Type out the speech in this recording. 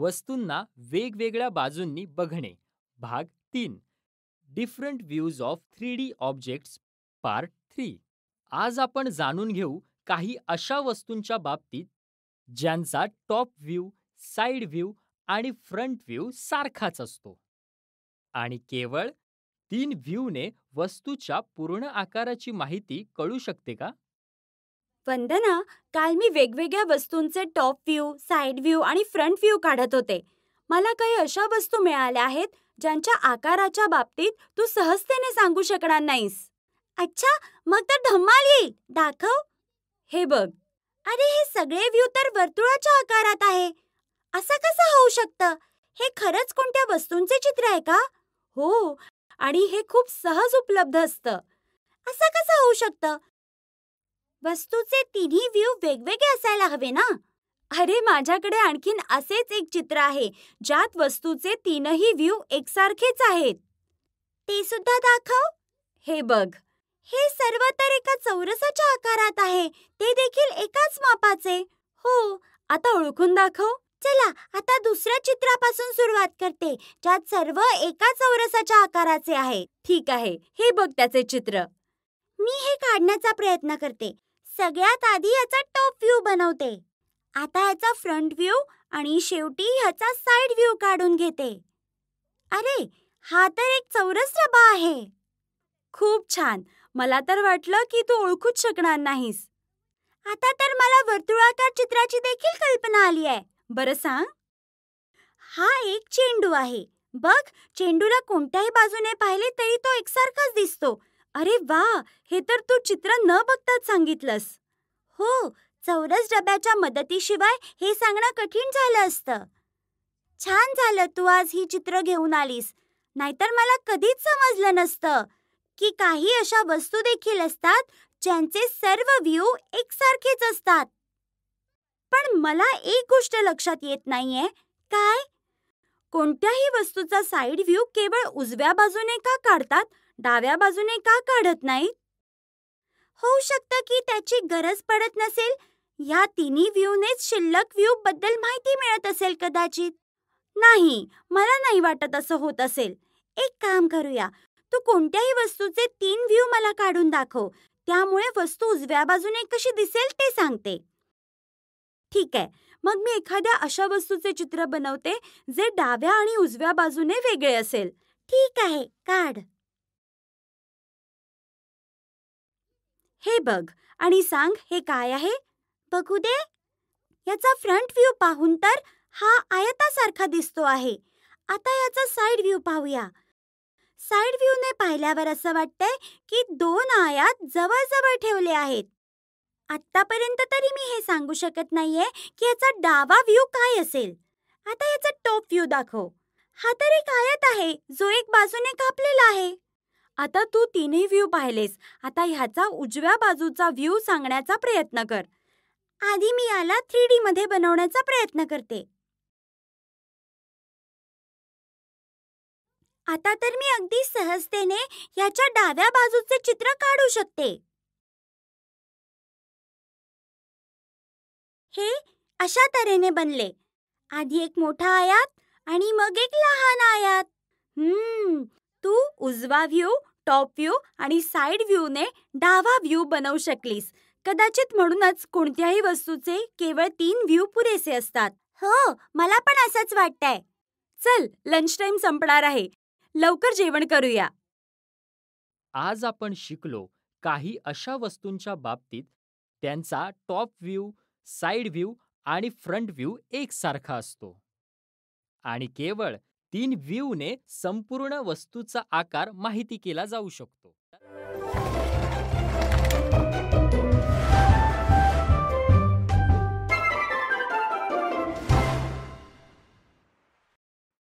वस्तूंना वेगवेगळ्या बाजूंनी बघणे भाग तीन different views of three D objects part three आज आपण जाणून घेऊ काही अशा वस्तूंच्या बाबतीत ज्यांचा टॉप व्ह्यू साईड व्ह्यू आणि फ्रंट व्ह्यू सारखाच असतो आणि केवळ तीन व्ह्यूने वस्तूच्या पूर्ण आकाराची माहिती कळू शकते का वंदना काल मी वेगवेगळ्या वस्तूंचे टॉप व्ह्यू साईड व्ह्यू आणि फ्रंट व्ह्यू काढत होते मला काही अशा वस्तू मिळाल्या आहेत ज्यांच्या आकाराच्या बाबतीत तू सहजतेने सांगू शकणार नाहीस अच्छा मग तर धम्माल येईल दाखव हे बघ अरे हे सगळे व्ह्यू तर वर्तुळाच्या आकारात आहे असं कसं होऊ शकतं हे खरंच कोणत्या वस्तूंचे चित्र आहे का हो आणि हे खूप सहज उपलब्ध असतं असं कसं होऊ शकतं वस्तूचे तिन्ही व्ह्यू वेगवेगळे असायला हवे ना अरे माझ्याकडे आणखीन असेच एक चित्र आहे ज्यात वस्तूचे तीनही व्ह्यू एकसारखेच आहेत ते सुद्धा दाखव हे बघ हे सर्व तर एका चौरसाच्या आकारात आहे ते देखील एकाच मापाचे हो आता ओळखून दाखव चला आता दुसऱ्या चित्रापासून सुरुवात करते ज्यात सर्व एका चौरसाच्या आकाराचे आहे ठीक आहे हे बघ त्याचे चित्र मी हे काढण्याचा प्रयत्न करते सगळ्यात आधी याचा टॉप व्ह्यू बनवते आता याचा फ्रंट व्ह्यू आणि शेवटी ह्याचा साइड व्ह्यू काढून घेते अरे हा तर एक चौरस डबा आहे खूप छान मला तर वाटलं की तू ओळखूच शकणार नाहीस आता तर मला वर्तुळाकार चित्राची देखील कल्पना आली आहे बरं सांग हा एक चेंडू आहे बघ चेंडूला कोणत्याही बाजूने पाहिले तरी तो एकसारखाच दिसतो अरे वा हे तर तू चित्र न बघताच सांगितलंस हो चौरस डब्याच्या मदतीशिवाय हे सांगणं कठीण झालं असतं छान झालं तू आज ही चित्र घेऊन आलीस नाहीतर मला कधीच समजलं नसतं की काही अशा वस्तू देखील असतात ज्यांचे सर्व व्ह्यू एकसारखेच असतात पण मला एक गोष्ट लक्षात येत नाहीये काय कोणत्याही वस्तूचा साईड व्ह्यू केवळ उजव्या बाजूने का काढतात डाव्या बाजूने का काढत नाहीत होऊ शकतं की त्याची गरज पडत नसेल या तिन्ही व्ह्यूनेच शिल्लक व्ह्यू बद्दल माहिती मिळत असेल कदाचित नाही मला नाही वाटत असं होत असेल एक काम करूया तू कोणत्याही वस्तूचे तीन व्ह्यू मला काढून दाखव त्यामुळे वस्तू उजव्या बाजूने कशी दिसेल ते सांगते ठीक आहे मग मी एखाद्या अशा वस्तूचे चित्र बनवते जे डाव्या आणि उजव्या बाजूने वेगळे असेल ठीक आहे काढ हे बघ आणि सांग हे काय आहे बघू दे याचा फ्रंट व्ह्यू पाहून तर हा आयतासारखा दिसतो आहे आता याचा साइड व्ह्यू पाहूया साइड व्ह्यू ने पाहिल्यावर असं वाटतंय की दोन आयात जवळजवळ ठेवले आहेत आत्तापर्यंत तरी मी हे सांगू शकत नाहीये की याचा डावा व्ह्यू काय असेल आता याचा टॉप व्ह्यू दाखव हा तर एक आयत आहे जो एक बाजूने कापलेला आहे आता तू तिन्ही व्ह्यू पाहिलेस आता ह्याचा उजव्या बाजूचा व्ह्यू सांगण्याचा प्रयत्न कर आधी मी याला थ्री डी मध्ये बनवण्याचा प्रयत्न करते आता तर मी अगदी सहजतेने ह्याच्या डाव्या बाजूचे चित्र काढू शकते हे अशा तऱ्हेने बनले आधी एक मोठा आयात आणि मग एक लहान आयात हम्म तू उजवा व्ह्यू टॉप व्ह्यू आणि साइड व्ह्यूने डावा व्ह्यू बनवू शकलीस कदाचित म्हणूनच कोणत्याही वस्तूचे केवळ तीन व्ह्यू पुरेसे असतात हो मला पण असंच वाटतंय चल लंच टाइम संपणार आहे लवकर जेवण करूया आज आपण शिकलो काही अशा वस्तूंच्या बाबतीत त्यांचा टॉप व्ह्यू साइड व्ह्यू आणि फ्रंट व्ह्यू एकसारखा असतो आणि केवळ तीन व्ह्यूने संपूर्ण वस्तूचा आकार माहिती केला जाऊ शकतो